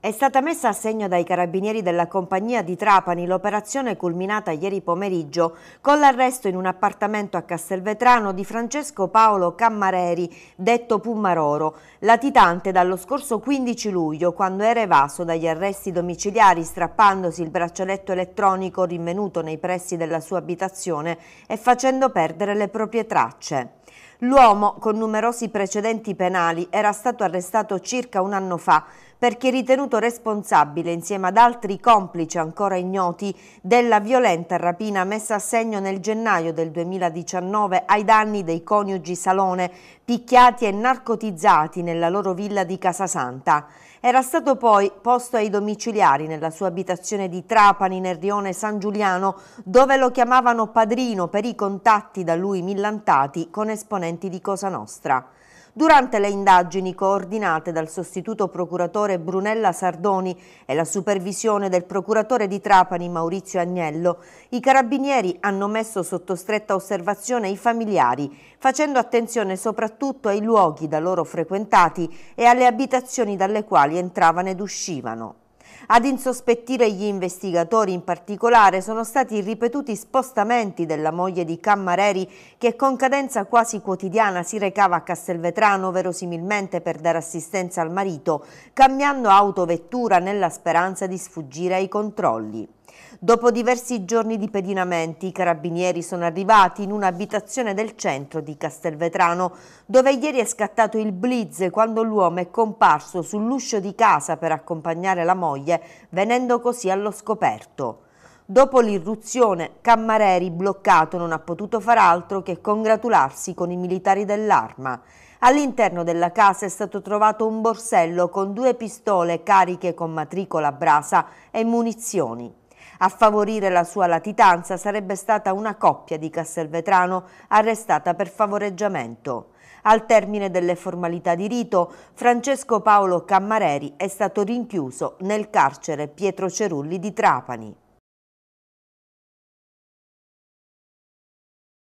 È stata messa a segno dai carabinieri della compagnia di Trapani l'operazione culminata ieri pomeriggio con l'arresto in un appartamento a Castelvetrano di Francesco Paolo Cammareri, detto Pummaroro, latitante dallo scorso 15 luglio quando era evaso dagli arresti domiciliari strappandosi il braccialetto elettronico rinvenuto nei pressi della sua abitazione e facendo perdere le proprie tracce. L'uomo, con numerosi precedenti penali, era stato arrestato circa un anno fa perché ritenuto responsabile, insieme ad altri complici ancora ignoti, della violenta rapina messa a segno nel gennaio del 2019 ai danni dei coniugi Salone, picchiati e narcotizzati nella loro villa di Casasanta. Era stato poi posto ai domiciliari nella sua abitazione di Trapani, nel rione San Giuliano, dove lo chiamavano padrino per i contatti da lui millantati con esponenti di Cosa Nostra. Durante le indagini coordinate dal sostituto procuratore Brunella Sardoni e la supervisione del procuratore di Trapani Maurizio Agnello, i carabinieri hanno messo sotto stretta osservazione i familiari, facendo attenzione soprattutto ai luoghi da loro frequentati e alle abitazioni dalle quali entravano ed uscivano. Ad insospettire gli investigatori in particolare sono stati ripetuti spostamenti della moglie di Cammareri che con cadenza quasi quotidiana si recava a Castelvetrano verosimilmente per dare assistenza al marito, cambiando autovettura nella speranza di sfuggire ai controlli. Dopo diversi giorni di pedinamenti, i carabinieri sono arrivati in un'abitazione del centro di Castelvetrano, dove ieri è scattato il blitz quando l'uomo è comparso sull'uscio di casa per accompagnare la moglie, venendo così allo scoperto. Dopo l'irruzione, Cammareri, bloccato, non ha potuto far altro che congratularsi con i militari dell'arma. All'interno della casa è stato trovato un borsello con due pistole cariche con matricola brasa e munizioni. A favorire la sua latitanza sarebbe stata una coppia di Castelvetrano arrestata per favoreggiamento. Al termine delle formalità di rito, Francesco Paolo Cammareri è stato rinchiuso nel carcere Pietro Cerulli di Trapani.